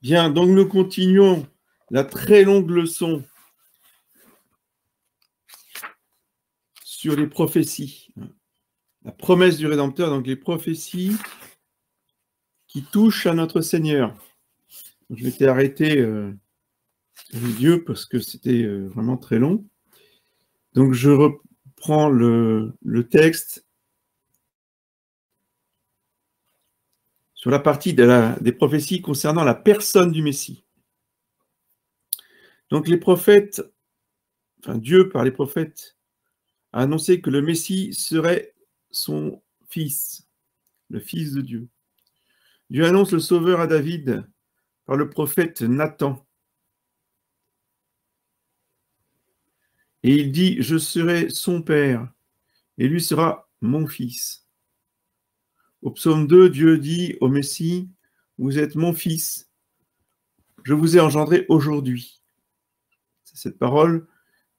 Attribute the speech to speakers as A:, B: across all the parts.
A: Bien, donc nous continuons la très longue leçon sur les prophéties. La promesse du Rédempteur, donc les prophéties qui touchent à notre Seigneur. Je m'étais arrêté euh, Dieu, parce que c'était euh, vraiment très long. Donc je reprends le texte sur la partie des prophéties concernant la personne du Messie. Donc les prophètes, enfin Dieu par les prophètes, a annoncé que le Messie serait son fils, le fils de Dieu. Dieu annonce le sauveur à David par le prophète Nathan. Et il dit, je serai son père, et lui sera mon fils. Au psaume 2, Dieu dit au Messie, Vous êtes mon fils, je vous ai engendré aujourd'hui. C'est cette parole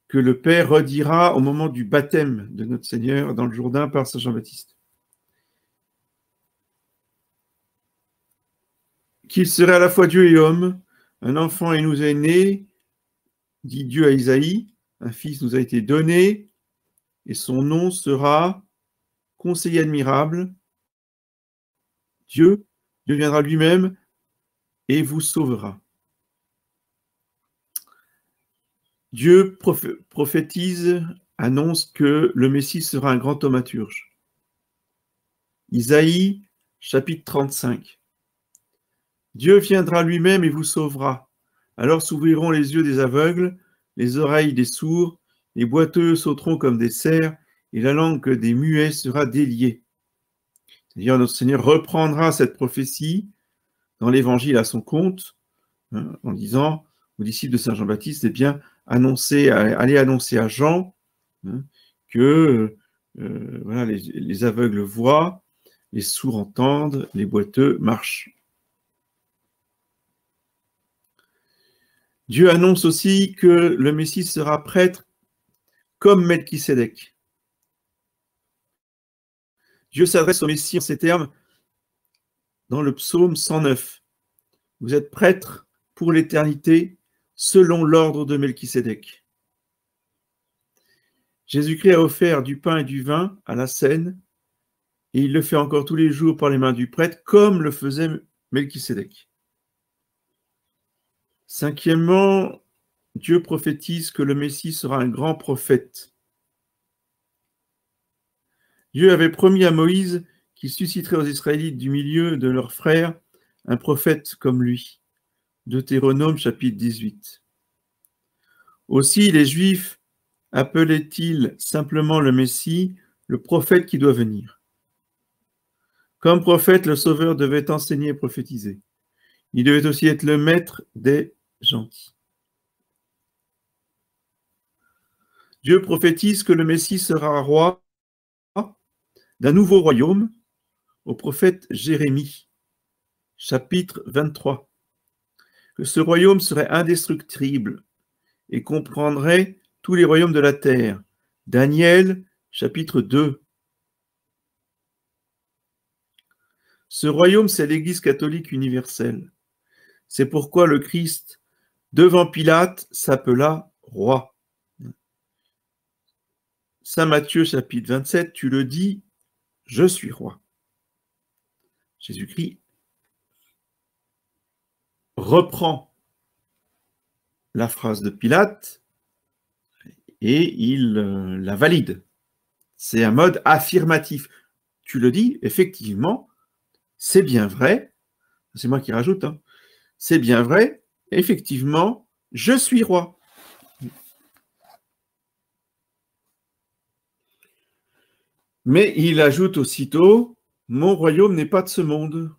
A: que le Père redira au moment du baptême de notre Seigneur dans le Jourdain par Saint Jean-Baptiste. Qu'il serait à la fois Dieu et homme, un enfant il nous est né, dit Dieu à Isaïe, un fils nous a été donné, et son nom sera conseiller admirable, Dieu, viendra lui-même et vous sauvera. Dieu prophétise, annonce que le Messie sera un grand thaumaturge. Isaïe, chapitre 35. Dieu viendra lui-même et vous sauvera. Alors s'ouvriront les yeux des aveugles, les oreilles des sourds, les boiteux sauteront comme des cerfs, et la langue des muets sera déliée. D'ailleurs, notre Seigneur reprendra cette prophétie dans l'Évangile à son compte, hein, en disant aux disciples de Saint Jean-Baptiste, eh bien, annoncer, allez annoncer à Jean hein, que euh, voilà, les, aveugles voient, les sourds entendent, les boiteux marchent. Dieu annonce aussi que le Messie sera prêtre comme Melchisedec. Dieu s'adresse au Messie en ces termes dans le psaume 109. Vous êtes prêtre pour l'éternité selon l'ordre de Melchisédek. Jésus-Christ a offert du pain et du vin à la scène et il le fait encore tous les jours par les mains du prêtre comme le faisait Melchisédek. Cinquièmement, Dieu prophétise que le Messie sera un grand prophète. Dieu avait promis à Moïse qu'il susciterait aux Israélites du milieu de leurs frères un prophète comme lui. Deutéronome chapitre 18. Aussi les Juifs appelaient-ils simplement le Messie le prophète qui doit venir. Comme prophète, le Sauveur devait enseigner et prophétiser. Il devait aussi être le maître des gentils. Dieu prophétise que le Messie sera roi d'un nouveau royaume au prophète Jérémie, chapitre 23, que ce royaume serait indestructible et comprendrait tous les royaumes de la terre. Daniel, chapitre 2. Ce royaume, c'est l'Église catholique universelle. C'est pourquoi le Christ, devant Pilate, s'appela roi. Saint Matthieu chapitre 27, tu le dis, je suis roi. Jésus-Christ reprend la phrase de Pilate et il euh, la valide. C'est un mode affirmatif. Tu le dis, effectivement, c'est bien vrai. C'est moi qui rajoute. Hein. C'est bien vrai, effectivement, je suis roi. Mais il ajoute aussitôt, mon royaume n'est pas de ce monde.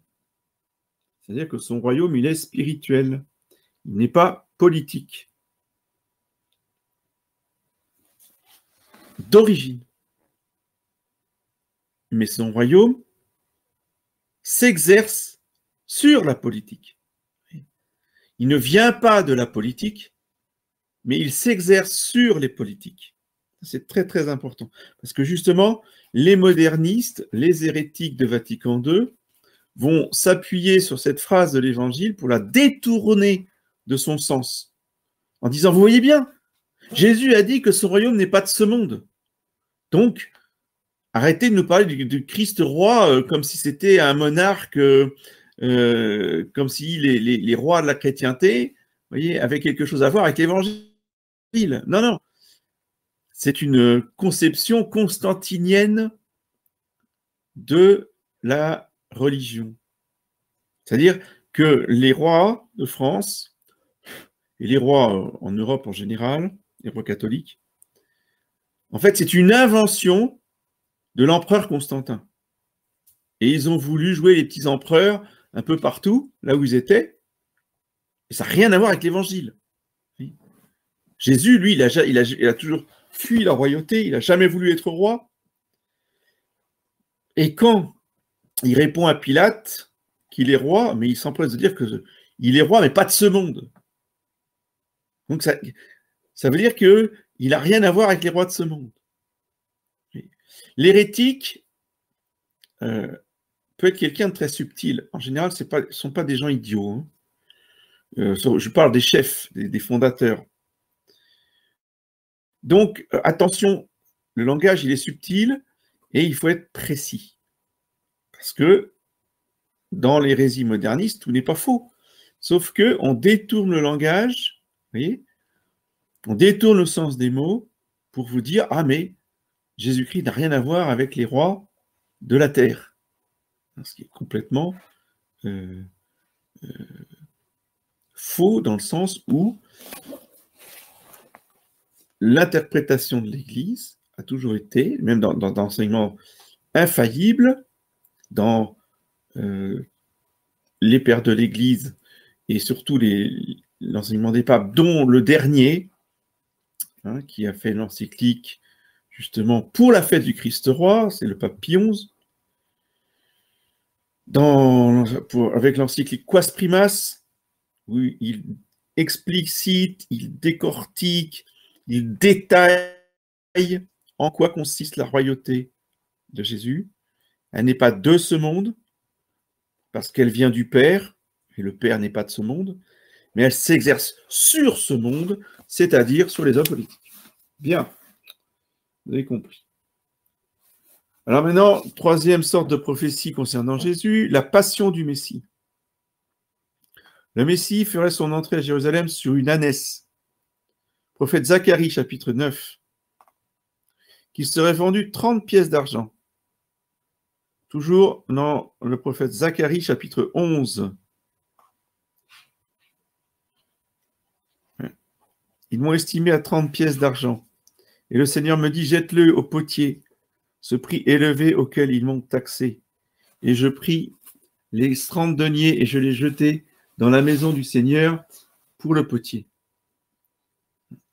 A: C'est-à-dire que son royaume, il est spirituel, il n'est pas politique. D'origine. Mais son royaume s'exerce sur la politique. Il ne vient pas de la politique, mais il s'exerce sur les politiques. C'est très très important. Parce que justement, les modernistes, les hérétiques de Vatican II, vont s'appuyer sur cette phrase de l'Évangile pour la détourner de son sens. En disant, vous voyez bien, Jésus a dit que ce royaume n'est pas de ce monde. Donc, arrêtez de nous parler du, Christ roi euh, comme si c'était un monarque, euh, euh, comme si les, les, rois de la chrétienté, voyez, avaient quelque chose à voir avec l'Évangile. Non, non, c'est une conception constantinienne de la religion. C'est-à-dire que les rois de France, et les rois en Europe en général, les rois catholiques, en fait, c'est une invention de l'empereur Constantin. Et ils ont voulu jouer les petits empereurs un peu partout, là où ils étaient. Et ça n'a rien à voir avec l'évangile. Jésus, lui, il a, il a toujours fuit la royauté, il n'a jamais voulu être roi. Et quand il répond à Pilate qu'il est roi, mais il s'empresse de dire qu'il est roi, mais pas de ce monde. Donc ça, veut dire qu'il n'a rien à voir avec les rois de ce monde. L'hérétique euh, peut être quelqu'un de très subtil. En général, ce ne sont pas des gens idiots. Hein. Euh, je parle des chefs, des fondateurs. Donc, euh, attention, le langage, il est subtil et il faut être précis. Parce que dans l'hérésie moderniste, tout n'est pas faux. Sauf qu'on détourne le langage, vous voyez, on détourne le sens des mots pour vous dire Ah, mais Jésus-Christ n'a rien à voir avec les rois de la terre. Ce qui est complètement euh, euh, faux dans le sens où l'interprétation de l'Église a toujours été, même dans, l'enseignement infaillible, dans euh, les pères de l'Église et surtout l'enseignement des papes, dont le dernier, hein, qui a fait l'encyclique justement pour la fête du Christ-Roi, c'est le pape Pie avec l'encyclique Quas Primas, où il explicite, il décortique, il détaille en quoi consiste la royauté de Jésus. Elle n'est pas de ce monde, parce qu'elle vient du Père, et le Père n'est pas de ce monde, mais elle s'exerce sur ce monde, c'est-à-dire sur les hommes politiques. Bien, vous avez compris. Alors maintenant, troisième sorte de prophétie concernant Jésus, la passion du Messie. Le Messie ferait son entrée à Jérusalem sur une ânesse prophète Zacharie, chapitre 9, qu'il serait vendu 30 pièces d'argent. Toujours dans le prophète Zacharie, chapitre 11. Ils m'ont estimé à 30 pièces d'argent. Et le Seigneur me dit, jette-le au potier, ce prix élevé auquel ils m'ont taxé. Et je pris les 30 deniers et je les jetai dans la maison du Seigneur pour le potier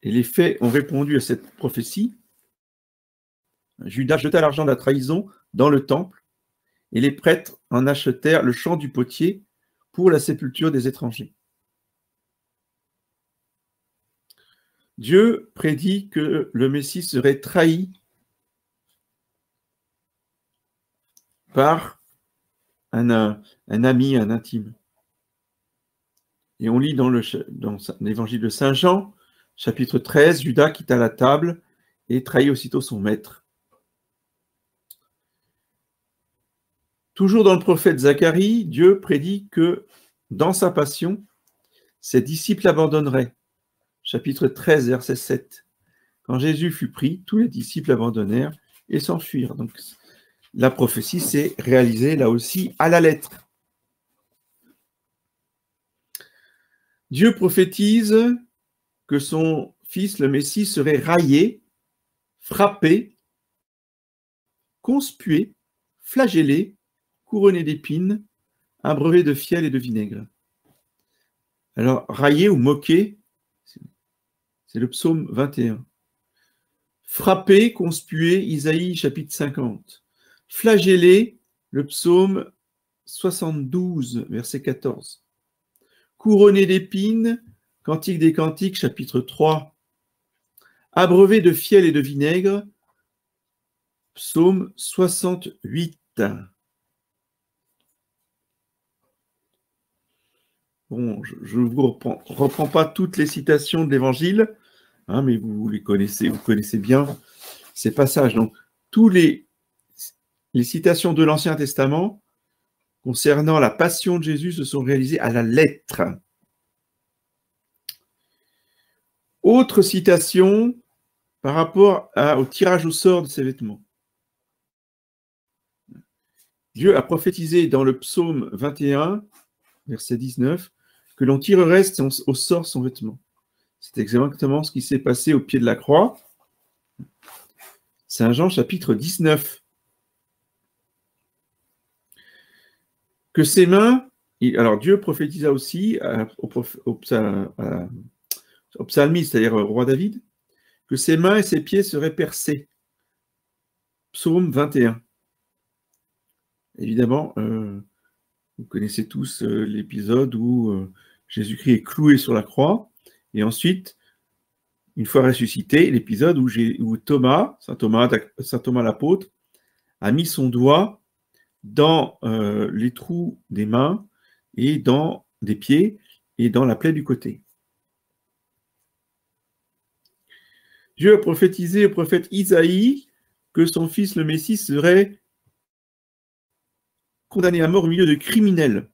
A: et les faits ont répondu à cette prophétie, Judas jeta l'argent de la trahison dans le temple, et les prêtres en achetèrent le champ du potier pour la sépulture des étrangers. Dieu prédit que le Messie serait trahi par un, ami, un intime. Et on lit dans l'évangile de Saint Jean Chapitre 13, Judas quitta la table et trahit aussitôt son maître. Toujours dans le prophète Zacharie, Dieu prédit que dans sa passion, ses disciples abandonneraient. Chapitre 13, verset 7. Quand Jésus fut pris, tous les disciples abandonnèrent et s'enfuirent. Donc la prophétie s'est réalisée là aussi à la lettre. Dieu prophétise que son fils, le Messie, serait raillé, frappé, conspué, flagellé, couronné d'épines, abreuvé de fiel et de vinaigre. Alors, raillé ou moqué, c'est le psaume 21. Frappé, conspué, Isaïe chapitre 50. Flagellé, le psaume 72, verset 14. Couronné d'épines, Cantique des Cantiques, chapitre 3. Abreuvé de fiel et de vinaigre, psaume 68. Bon, je ne vous reprends, pas toutes les citations de l'Évangile, hein, mais vous, les connaissez, vous connaissez bien ces passages. Donc, tous les, les citations de l'Ancien Testament concernant la passion de Jésus se sont réalisées à la lettre. Autre citation par rapport au tirage au sort de ses vêtements. Dieu a prophétisé dans le psaume 21, verset 19, que l'on tirerait au sort son vêtement. C'est exactement ce qui s'est passé au pied de la croix. Saint Jean chapitre 19. Que ses mains, alors Dieu prophétisa aussi au, à au psalmiste, c'est-à-dire roi David, que ses mains et ses pieds seraient percés. Psaume 21. Évidemment, euh, vous connaissez tous euh, l'épisode où euh, Jésus-Christ est cloué sur la croix, et ensuite, une fois ressuscité, l'épisode où, Thomas, saint Thomas, saint Thomas l'apôtre, a mis son doigt dans les trous des mains et dans des pieds et dans la plaie du côté. Dieu a prophétisé au prophète Isaïe que son fils le Messie serait condamné à mort au milieu de criminels.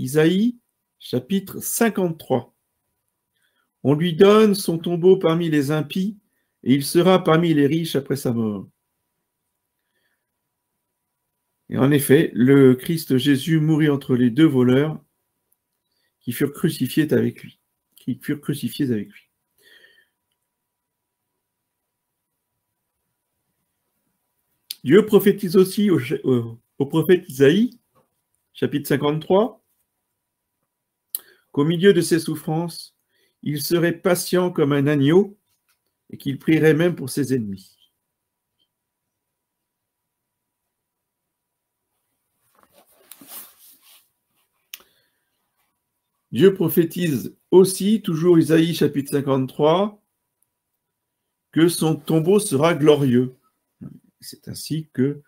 A: Isaïe chapitre 53. On lui donne son tombeau parmi les impies et il sera parmi les riches après sa mort. Et en effet, le Christ Jésus mourut entre les deux voleurs qui furent crucifiés avec lui, qui furent crucifiés avec lui. Dieu prophétise aussi au, prophète Isaïe, chapitre 53, qu'au milieu de ses souffrances, il serait patient comme un agneau et qu'il prierait même pour ses ennemis. Dieu prophétise aussi, toujours Isaïe chapitre 53, que son tombeau sera glorieux. C'est ainsi que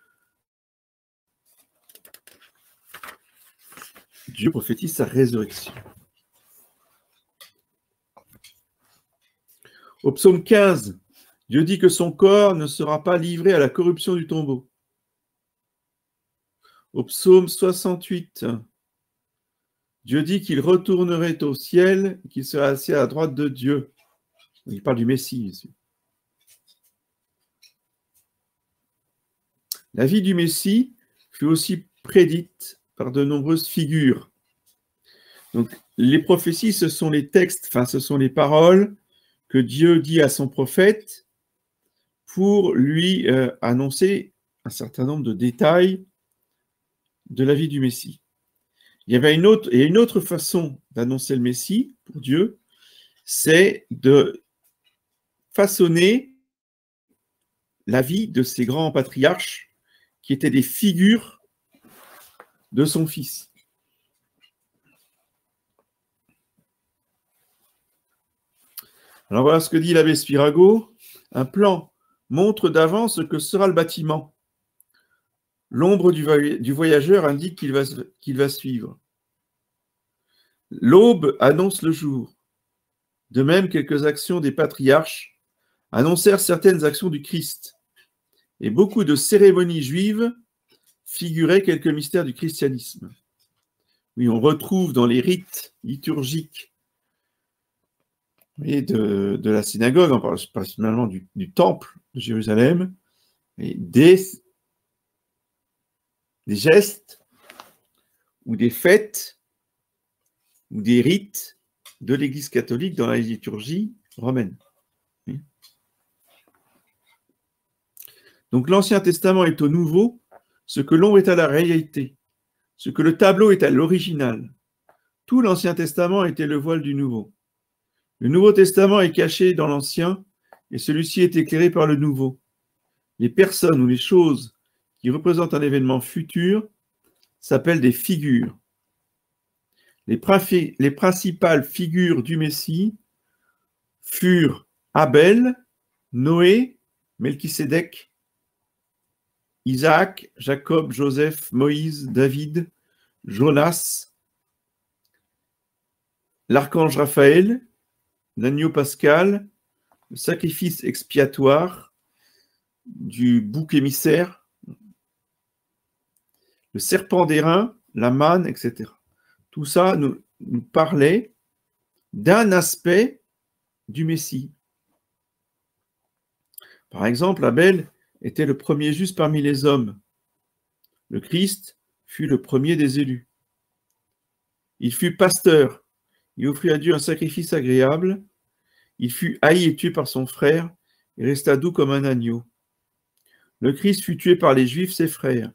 A: Dieu prophétise sa résurrection. Au psaume 15, Dieu dit que son corps ne sera pas livré à la corruption du tombeau. Au psaume 68, Dieu dit qu'il retournerait au ciel, qu'il serait assis à la droite de Dieu. Il parle du Messie. La vie du Messie fut aussi prédite par de nombreuses figures. Donc, les prophéties, ce sont les textes, enfin, ce sont les paroles que Dieu dit à son prophète pour lui euh, annoncer un certain nombre de détails de la vie du Messie. Il y avait une autre, une autre façon d'annoncer le Messie pour Dieu, c'est de façonner la vie de ces grands patriarches qui étaient des figures de son fils. Alors voilà ce que dit l'abbé Spirago. Un plan montre d'avance ce que sera le bâtiment. L'ombre du voyageur indique qu'il va, va suivre. L'aube annonce le jour. De même, quelques actions des patriarches annoncèrent certaines actions du Christ. Et beaucoup de cérémonies juives figuraient quelques mystères du christianisme. Oui, on retrouve dans les rites liturgiques de, la synagogue, on parle spécialement du, temple de Jérusalem, et des gestes ou des fêtes ou des rites de l'Église catholique dans la liturgie romaine. Donc l'Ancien Testament est au Nouveau ce que l'ombre est à la réalité, ce que le tableau est à l'original. Tout l'Ancien Testament était le voile du Nouveau. Le Nouveau Testament est caché dans l'Ancien et celui-ci est éclairé par le Nouveau. Les personnes ou les choses qui représentent un événement futur s'appellent des figures. Les, principales figures du Messie furent Abel, Noé, Melchisédek Isaac, Jacob, Joseph, Moïse, David, Jonas, l'archange Raphaël, l'agneau pascal, le sacrifice expiatoire du bouc émissaire, le serpent d'airain, la manne, etc. Tout ça nous, nous parlait d'un aspect du Messie. Par exemple, Abel était le premier juste parmi les hommes. Le Christ fut le premier des élus. Il fut pasteur. Il offrit à Dieu un sacrifice agréable. Il fut haï et tué par son frère et resta doux comme un agneau. Le Christ fut tué par les Juifs, ses frères.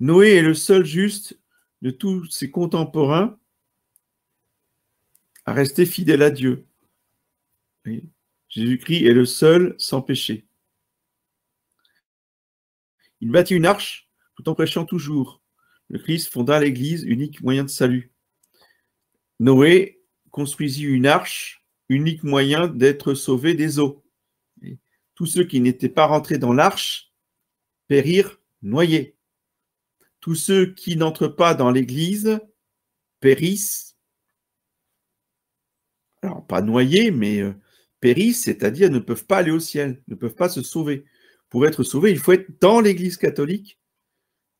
A: Noé est le seul juste de tous ses contemporains à rester fidèle à Dieu. Jésus-Christ est le seul sans péché. Il bâtit une arche tout en prêchant toujours. Le Christ fonda l'Église, unique moyen de salut. Noé construisit une arche, unique moyen d'être sauvé des eaux. tous ceux qui n'étaient pas rentrés dans l'arche périrent noyés. Tous ceux qui n'entrent pas dans l'Église périssent. Alors, pas noyés, mais euh, périssent, c'est-à-dire ne peuvent pas aller au ciel, ne peuvent pas se sauver pour être sauvé, il faut être dans l'Église catholique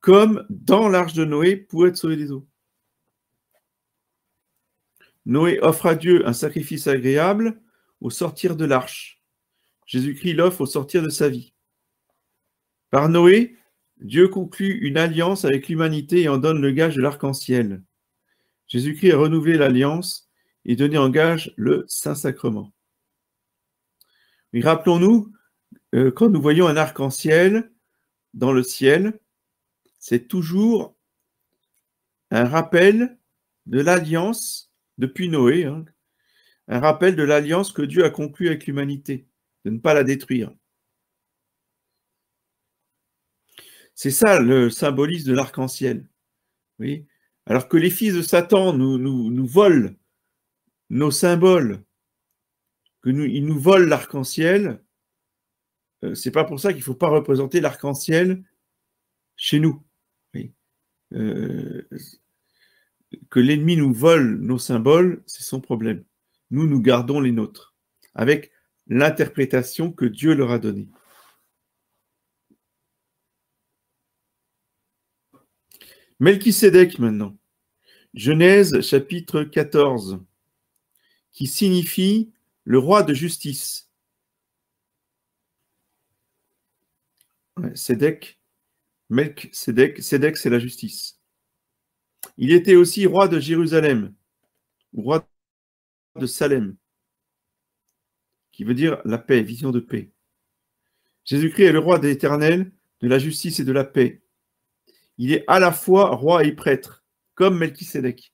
A: comme dans l'arche de Noé pour être sauvé des eaux. Noé offre à Dieu un sacrifice agréable au sortir de l'arche. Jésus-Christ l'offre au sortir de sa vie. Par Noé, Dieu conclut une alliance avec l'humanité et en donne le gage de l'arc-en-ciel. Jésus-Christ a renouvelé l'alliance et donné en gage le Saint-Sacrement. Mais rappelons-nous euh, quand nous voyons un arc-en-ciel dans le ciel, c'est toujours un rappel de l'alliance depuis Noé, hein. un rappel de l'alliance que Dieu a conclue avec l'humanité, de ne pas la détruire. C'est ça le symbolisme de l'arc-en-ciel. Oui. Alors que les fils de Satan nous, nous, volent nos symboles, que ils nous volent l'arc-en-ciel, ce euh, c'est pas pour ça qu'il ne faut pas représenter l'arc-en-ciel chez nous. Euh, que l'ennemi nous vole nos symboles, c'est son problème. Nous, nous gardons les nôtres, avec l'interprétation que Dieu leur a donnée. Melchisedec maintenant. Genèse chapitre 14, qui signifie le roi de justice. Sédek, Melk, c'est la justice. Il était aussi roi de Jérusalem, roi de Salem, qui veut dire la paix, vision de paix. Jésus-Christ est le roi de l'éternel, de la justice et de la paix. Il est à la fois roi et prêtre, comme Melchisédek.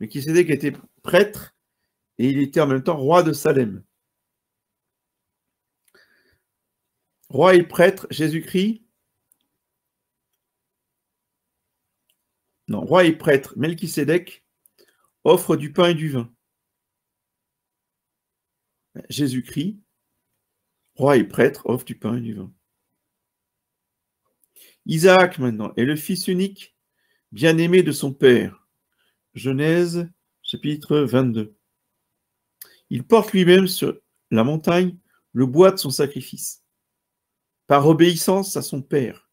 A: Melchisédek était prêtre et il était en même temps roi de Salem. Roi et prêtre, Jésus-Christ. Non, roi et prêtre, Melchisedec, offre du pain et du vin. Jésus-Christ, roi et prêtre, offre du pain et du vin. Isaac maintenant est le fils unique, bien-aimé de son père. Genèse chapitre 22. Il porte lui-même sur la montagne le bois de son sacrifice par obéissance à son père.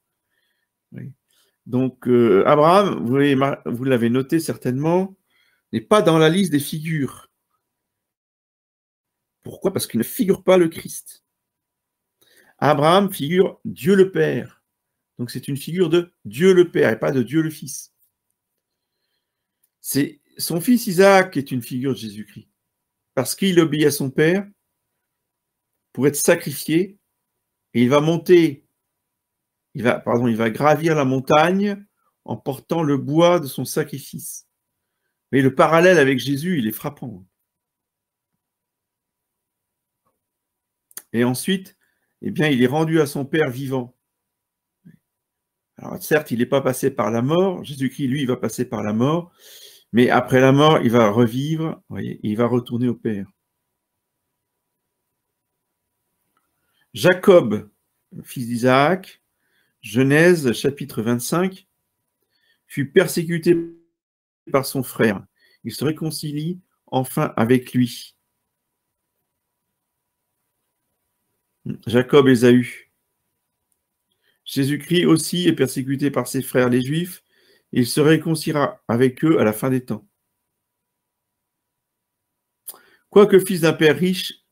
A: Donc, euh, Abraham, vous l'avez noté certainement, n'est pas dans la liste des figures. Pourquoi Parce qu'il ne figure pas le Christ. Abraham figure Dieu le Père. Donc c'est une figure de Dieu le Père et pas de Dieu le Fils. C'est son fils Isaac est une figure de Jésus-Christ parce qu'il obéit à son Père pour être sacrifié et il va monter, il va, pardon, il va gravir la montagne en portant le bois de son sacrifice. Mais le parallèle avec Jésus, il est frappant. Et ensuite, eh bien, il est rendu à son Père vivant. Alors certes, il n'est pas passé par la mort. Jésus-Christ, lui, il va passer par la mort. Mais après la mort, il va revivre, voyez, il va retourner au Père. Jacob, fils d'Isaac, Genèse chapitre 25, fut persécuté par son frère. Il se réconcilie enfin avec lui. Jacob Ésaü. Jésus-Christ aussi est persécuté par ses frères les Juifs. Et il se réconciliera avec eux à la fin des temps. Quoique fils d'un père riche,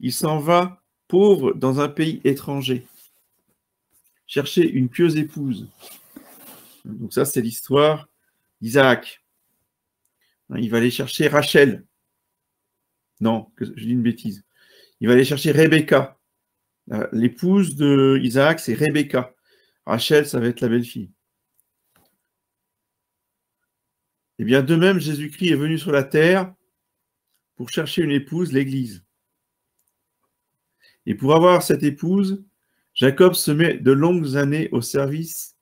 A: il s'en va pauvre dans un pays étranger. Chercher une pieuse épouse. Donc ça, c'est l'histoire d'Isaac. Hein, il va aller chercher Rachel. Non, je dis une bêtise. Il va aller chercher Rebecca. L'épouse d'Isaac, c'est Rebecca. Rachel, ça va être la belle-fille. Eh bien, de même, Jésus-Christ est venu sur la terre pour chercher une épouse, l'Église. Et pour avoir cette épouse, Jacob se met de longues années au service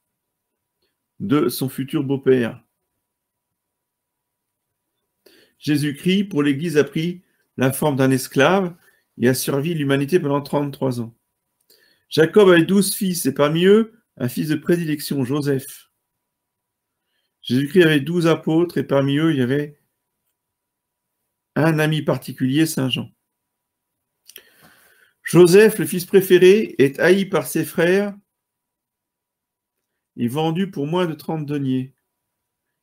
A: de son futur beau-père. Jésus-Christ, pour l'Église, a pris la forme d'un esclave et a servi l'humanité pendant 33 ans. Jacob avait douze fils et parmi eux, un fils de prédilection, Joseph. Jésus-Christ avait douze apôtres et parmi eux, il y avait un ami particulier, Saint Jean. Joseph, le fils préféré, est haï par ses frères et vendu pour moins de 30 deniers.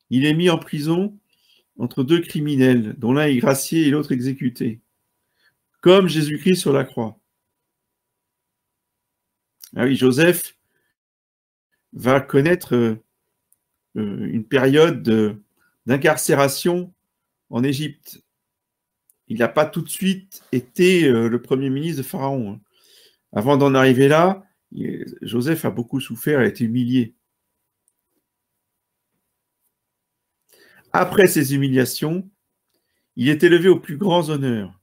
A: Il est mis en prison entre deux criminels, dont l'un est gracié et l'autre exécuté, comme Jésus-Christ sur la croix. Ah oui, Joseph va connaître euh, une période d'incarcération en Égypte il n'a pas tout de suite été euh, le premier ministre de Pharaon. Hein. Avant d'en arriver là, Joseph a beaucoup souffert, et a été humilié. Après ces humiliations, il est élevé aux plus grands honneurs.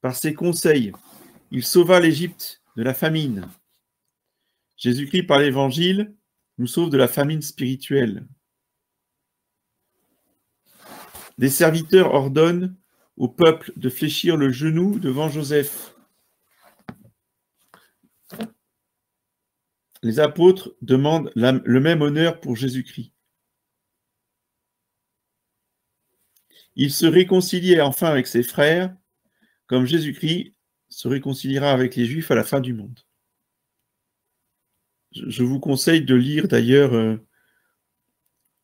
A: Par ses conseils, il sauva l'Égypte de la famine. Jésus-Christ, par l'Évangile, nous sauve de la famine spirituelle. Des serviteurs ordonnent au peuple de fléchir le genou devant Joseph. Les apôtres demandent le même honneur pour Jésus-Christ. Il se réconciliait enfin avec ses frères, comme Jésus-Christ se réconciliera avec les Juifs à la fin du monde. Je vous conseille de lire d'ailleurs euh,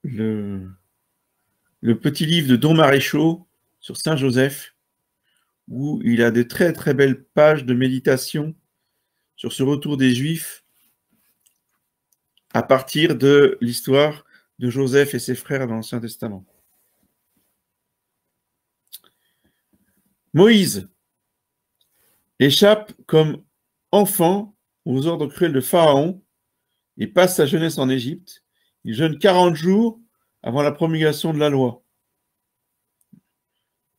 A: le, le, petit livre de Don Maréchaux sur Saint Joseph, où il a de très très belles pages de méditation sur ce retour des Juifs à partir de l'histoire de Joseph et ses frères dans l'Ancien Testament. Moïse échappe comme enfant aux ordres cruels de Pharaon et passe sa jeunesse en Égypte. Il jeûne 40 jours avant la promulgation de la loi.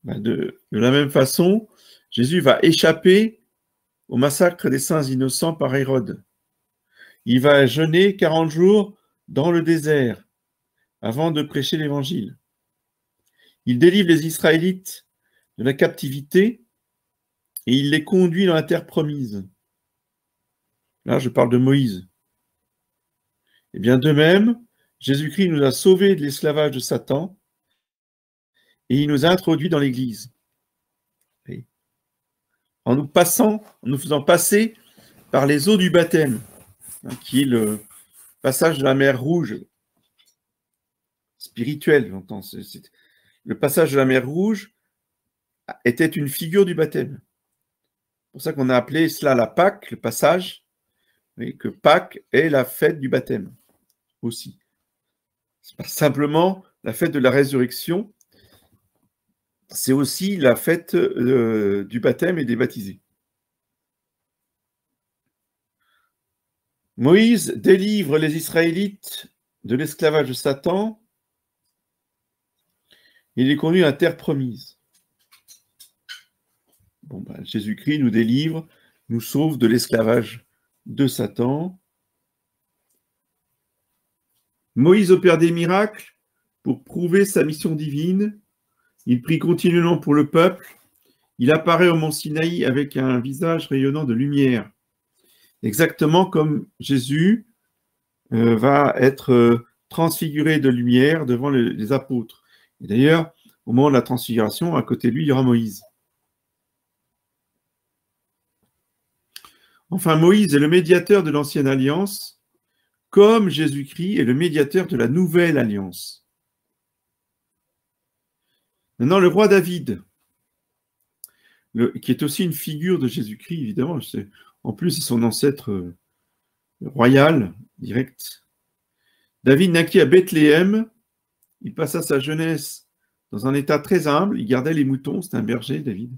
A: Bah, de, la même façon, Jésus va échapper au massacre des saints innocents par Hérode. Il va jeûner 40 jours dans le désert avant de prêcher l'Évangile. Il délivre les Israélites de la captivité et il les conduit dans la terre promise. Là, je parle de Moïse. Eh bien, de même, Jésus-Christ nous a sauvés de l'esclavage de Satan et il nous a introduits dans l'Église. En nous passant, en nous faisant passer par les eaux du baptême, hein, qui est le passage de la mer rouge spirituel, j'entends. Le passage de la mer rouge était une figure du baptême. C'est pour ça qu'on a appelé cela la Pâque, le passage, et que Pâques est la fête du baptême aussi. n'est pas simplement la fête de la résurrection, c'est aussi la fête euh, du baptême et des baptisés. Moïse délivre les Israélites de l'esclavage de Satan. Il est conduit à terre promise. Ben, Jésus-Christ nous délivre, nous sauve de l'esclavage de Satan. Moïse opère des miracles pour prouver sa mission divine. Il prie continuellement pour le peuple. Il apparaît au mont Sinaï avec un visage rayonnant de lumière, exactement comme Jésus euh, va être euh, transfiguré de lumière devant les apôtres. Et d'ailleurs, au moment de la transfiguration, à côté de lui, il y aura Moïse. Enfin, Moïse est le médiateur de l'ancienne alliance, comme Jésus-Christ est le médiateur de la nouvelle alliance. Maintenant, le roi David, qui est aussi une figure de Jésus-Christ, évidemment. En plus, c'est son ancêtre euh, royal, direct. David naquit à Bethléem. Il passa sa jeunesse dans un état très humble. Il gardait les moutons. C'est un berger, David.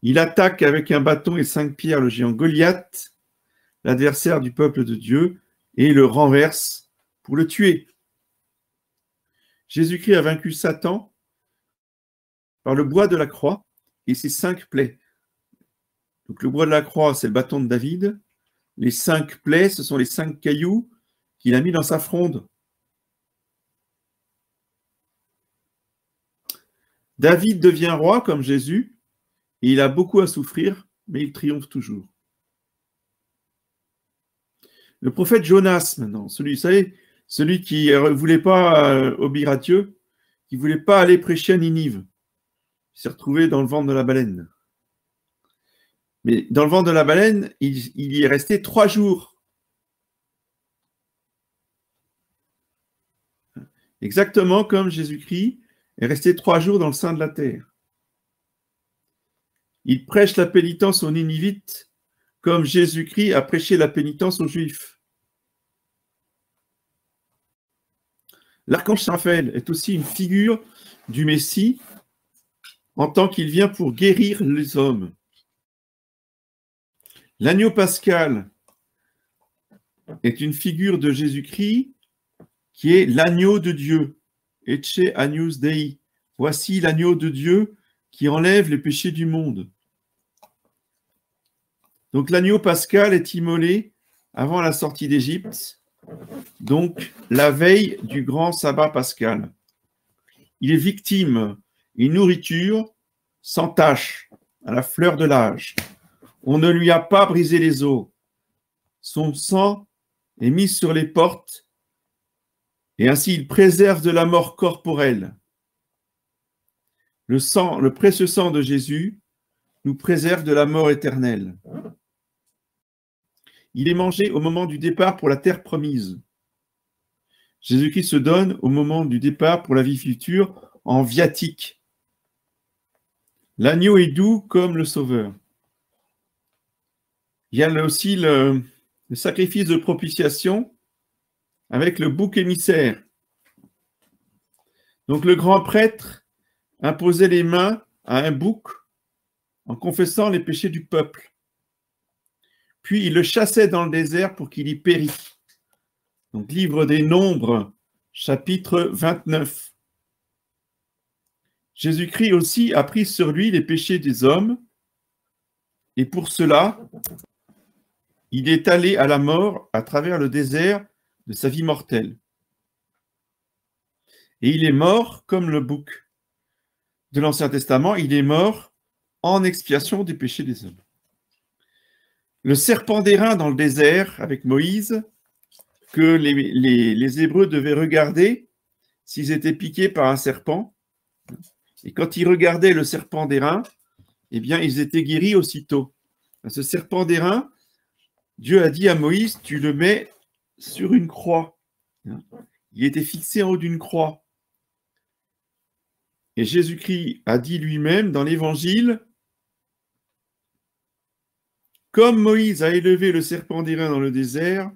A: Il attaque avec un bâton et cinq pierres le géant Goliath, l'adversaire du peuple de Dieu, et le renverse pour le tuer. Jésus-Christ a vaincu Satan par le bois de la croix et ses cinq plaies. Donc le bois de la croix, c'est le bâton de David. Les cinq plaies, ce sont les cinq cailloux qu'il a mis dans sa fronde. David devient roi comme Jésus, et il a beaucoup à souffrir, mais il triomphe toujours. Le prophète Jonas, maintenant, celui, vous savez, celui qui ne voulait pas, euh, obéir à Dieu, qui ne voulait pas aller prêcher à Ninive. s'est retrouvé dans le ventre de la baleine. Mais dans le ventre de la baleine, il, il y est resté trois jours. Exactement comme Jésus-Christ est resté trois jours dans le sein de la terre. Il prêche la pénitence aux Ninivites comme Jésus-Christ a prêché la pénitence aux Juifs. L'archange Raphaël est aussi une figure du Messie en tant qu'il vient pour guérir les hommes. L'agneau pascal est une figure de Jésus-Christ qui est l'agneau de Dieu. Ecce agnus Dei. Voici l'agneau de Dieu qui enlève les péchés du monde. Donc l'agneau pascal est immolé avant la sortie d'Égypte donc la veille du grand sabbat pascal. Il est victime et nourriture sans tache, à la fleur de l'âge. On ne lui a pas brisé les os. Son sang est mis sur les portes et ainsi il préserve de la mort corporelle. Le sang, le précieux sang de Jésus nous préserve de la mort éternelle. Il est mangé au moment du départ pour la terre promise. Jésus-Christ se donne au moment du départ pour la vie future en viatique. L'agneau est doux comme le sauveur. Il y a aussi le, le sacrifice de propitiation avec le bouc émissaire. Donc le grand prêtre imposait les mains à un bouc en confessant les péchés du peuple puis il le chassait dans le désert pour qu'il y périsse. Donc, livre des Nombres, chapitre 29. Jésus-Christ aussi a pris sur lui les péchés des hommes, et pour cela, il est allé à la mort à travers le désert de sa vie mortelle. Et il est mort comme le bouc de l'Ancien Testament, il est mort en expiation des péchés des hommes le serpent d'airain dans le désert avec Moïse, que les, Hébreux devaient regarder s'ils étaient piqués par un serpent. Et quand ils regardaient le serpent d'airain, eh bien, ils étaient guéris aussitôt. Ce serpent d'airain, Dieu a dit à Moïse, tu le mets sur une croix. Il était fixé en haut d'une croix. Et Jésus-Christ a dit lui-même dans l'Évangile, comme Moïse a élevé le serpent d'airain dans le désert,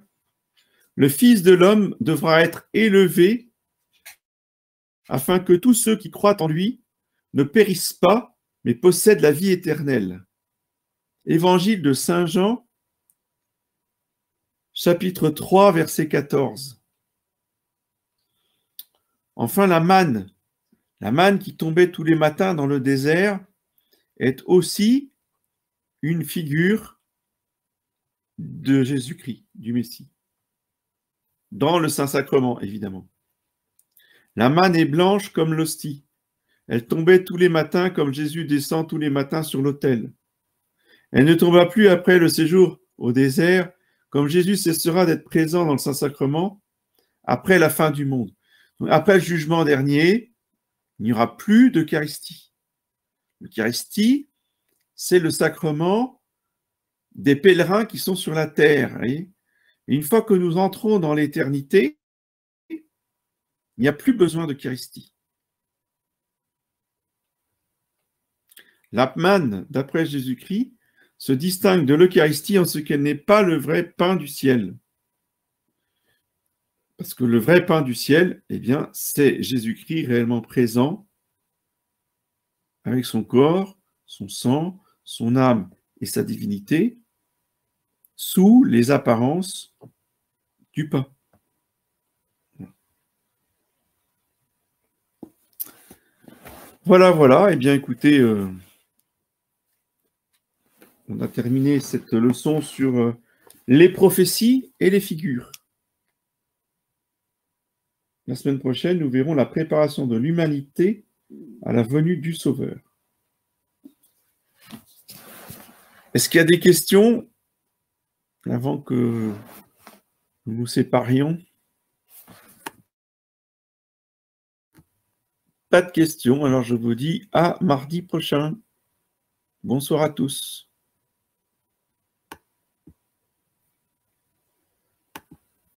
A: le Fils de l'homme devra être élevé afin que tous ceux qui croient en lui ne périssent pas, mais possèdent la vie éternelle. Évangile de Saint Jean, chapitre 3, verset 14. Enfin, la manne, la manne qui tombait tous les matins dans le désert, est aussi une figure de Jésus-Christ, du Messie. Dans le Saint-Sacrement, évidemment. La manne est blanche comme l'hostie. Elle tombait tous les matins comme Jésus descend tous les matins sur l'autel. Elle ne tomba plus après le séjour au désert, comme Jésus cessera d'être présent dans le Saint-Sacrement après la fin du monde. après le jugement dernier, il n'y aura plus d'Eucharistie. L'Eucharistie, c'est le sacrement des pèlerins qui sont sur la terre. Et une fois que nous entrons dans l'éternité, il n'y a plus besoin d'Eucharistie. L'apman, d'après Jésus-Christ, se distingue de l'Eucharistie en ce qu'elle n'est pas le vrai pain du ciel. Parce que le vrai pain du ciel, eh bien, c'est Jésus-Christ réellement présent avec son corps, son sang, son âme et sa divinité, sous les apparences du pain. Voilà, voilà. Eh bien, écoutez, euh, on a terminé cette leçon sur euh, les prophéties et les figures. La semaine prochaine, nous verrons la préparation de l'humanité à la venue du Sauveur. Est-ce qu'il y a des questions avant que nous nous séparions. Pas de questions, alors je vous dis à mardi prochain. Bonsoir à tous.